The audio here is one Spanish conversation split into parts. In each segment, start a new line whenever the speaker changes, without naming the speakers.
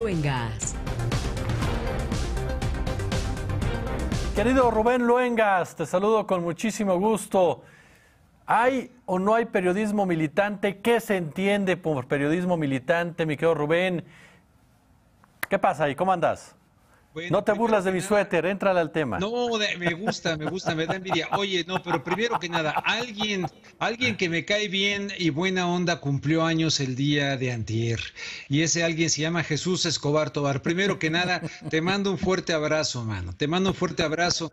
Luengas, Querido Rubén Luengas, te saludo con muchísimo gusto. ¿Hay o no hay periodismo militante? ¿Qué se entiende por periodismo militante, mi querido Rubén? ¿Qué pasa ahí? ¿Cómo andas? no te burlas de mi suéter, entra al tema. No, me
gusta, me gusta, me da envidia. Oye, no, pero primero que nada, alguien, alguien que me cae bien y buena onda cumplió años el día de antier. Y ese alguien se llama Jesús Escobar Tobar. Primero que nada, te mando un fuerte abrazo, mano. Te mando un fuerte abrazo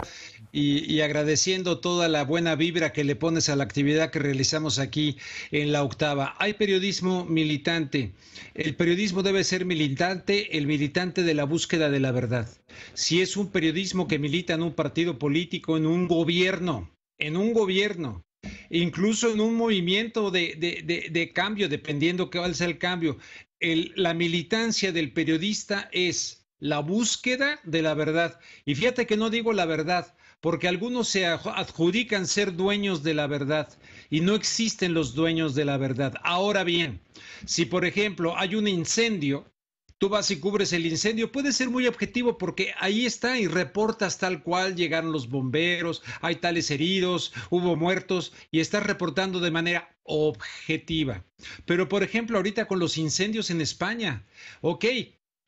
y agradeciendo toda la buena vibra que le pones a la actividad que realizamos aquí en la octava. Hay periodismo militante. El periodismo debe ser militante, el militante de la búsqueda de la verdad si es un periodismo que milita en un partido político, en un gobierno, en un gobierno, incluso en un movimiento de, de, de, cambio, dependiendo que sea el cambio. la militancia del periodista es la búsqueda de la verdad. Y fíjate que no digo la verdad, porque algunos se adjudican ser dueños de la verdad y no existen los dueños de la verdad. Ahora bien, si por ejemplo hay un incendio, tú vas y cubres el incendio, puede ser muy objetivo porque ahí está y reportas tal cual llegaron los bomberos, hay tales heridos, hubo muertos y estás reportando de manera objetiva. Pero por ejemplo, ahorita con los incendios en España, ok,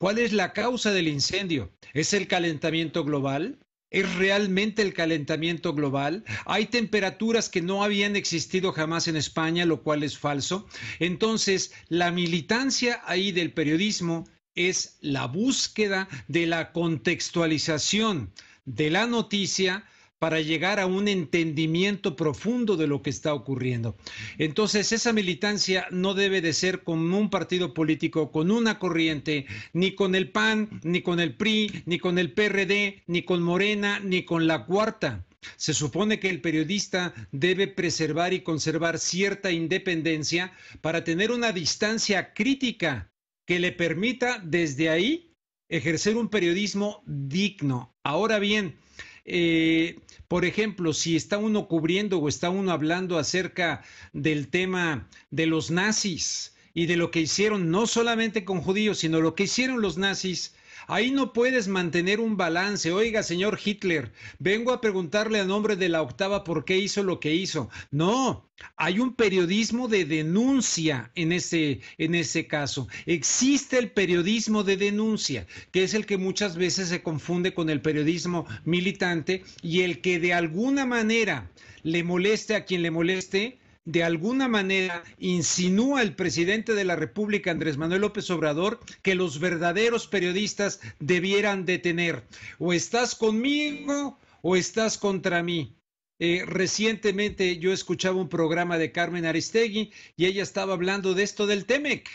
¿cuál es la causa del incendio? ¿Es el calentamiento global? ¿Es realmente el calentamiento global? Hay temperaturas que no habían existido jamás en España, lo cual es falso. Entonces, la militancia ahí del periodismo, es la búsqueda de la contextualización de la noticia para llegar a un entendimiento profundo de lo que está ocurriendo. Entonces, esa militancia no debe de ser con un partido político, con una corriente, ni con el PAN, ni con el PRI, ni con el PRD, ni con Morena, ni con la cuarta. Se supone que el periodista debe preservar y conservar cierta independencia para tener una distancia crítica que le permita desde ahí ejercer un periodismo digno. Ahora bien, eh, por ejemplo, si está uno cubriendo o está uno hablando acerca del tema de los nazis y de lo que hicieron no solamente con judíos, sino lo que hicieron los nazis Ahí no puedes mantener un balance. Oiga, señor Hitler, vengo a preguntarle a nombre de la octava por qué hizo lo que hizo. No, hay un periodismo de denuncia en ese, en ese caso. Existe el periodismo de denuncia, que es el que muchas veces se confunde con el periodismo militante y el que de alguna manera le moleste a quien le moleste de alguna manera insinúa el presidente de la República, Andrés Manuel López Obrador, que los verdaderos periodistas debieran detener. O estás conmigo o estás contra mí. Eh, recientemente yo escuchaba un programa de Carmen Aristegui y ella estaba hablando de esto del TEMEC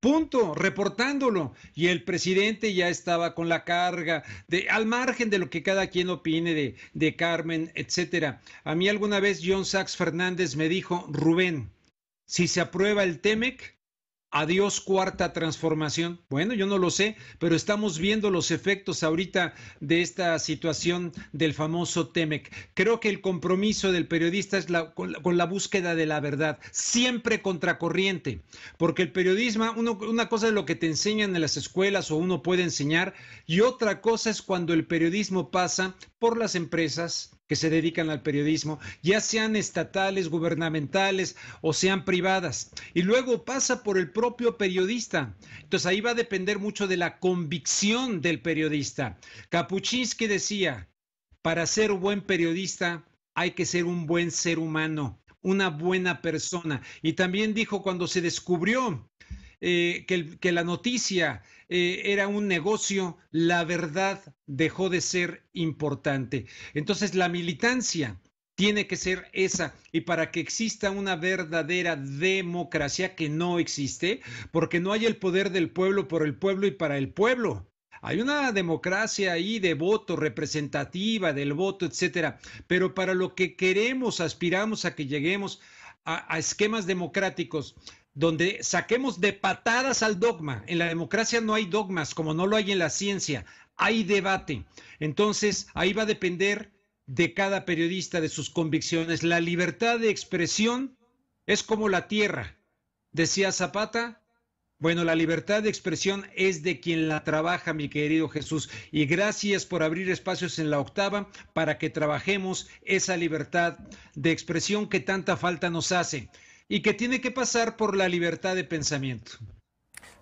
punto, reportándolo. Y el presidente ya estaba con la carga, de, al margen de lo que cada quien opine de, de Carmen, etcétera. A mí alguna vez John Sachs Fernández me dijo, Rubén, si se aprueba el TEMEC, Adiós cuarta transformación. Bueno, yo no lo sé, pero estamos viendo los efectos ahorita de esta situación del famoso Temec. Creo que el compromiso del periodista es con, la, búsqueda de la verdad, siempre contracorriente, porque el periodismo, una cosa es lo que te enseñan en las escuelas o uno puede enseñar, y otra cosa es cuando el periodismo pasa por las empresas, que se dedican al periodismo, ya sean estatales, gubernamentales o sean privadas. Y luego pasa por el propio periodista. Entonces ahí va a depender mucho de la convicción del periodista. Kapuczynski decía, para ser buen periodista hay que ser un buen ser humano, una buena persona. Y también dijo cuando se descubrió eh, que, la noticia eh, era un negocio, la verdad dejó de ser importante. Entonces la militancia tiene que ser esa y para que exista una verdadera democracia que no existe, porque no hay el poder del pueblo por el pueblo y para el pueblo. Hay una democracia ahí de voto, representativa del voto, etcétera, pero para lo que queremos, aspiramos a que lleguemos a esquemas democráticos donde saquemos de patadas al dogma. En la democracia no hay dogmas, como no lo hay en la ciencia, hay debate. Entonces, ahí va a depender de cada periodista, de sus convicciones. La libertad de expresión es como la tierra, decía Zapata. Bueno, la libertad de expresión es de quien la trabaja, mi querido Jesús. Y gracias por abrir espacios en la octava para que trabajemos esa libertad de expresión que tanta falta nos hace y que tiene que pasar por la libertad de pensamiento.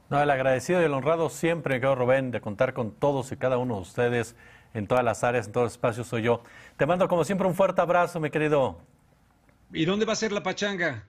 No, el agradecido y el honrado siempre, me robén Rubén, de contar con todos y cada uno de ustedes en todas las áreas, en todos los espacios soy yo. Te mando como siempre un fuerte abrazo, mi querido. ¿Y dónde va a ser la pachanga?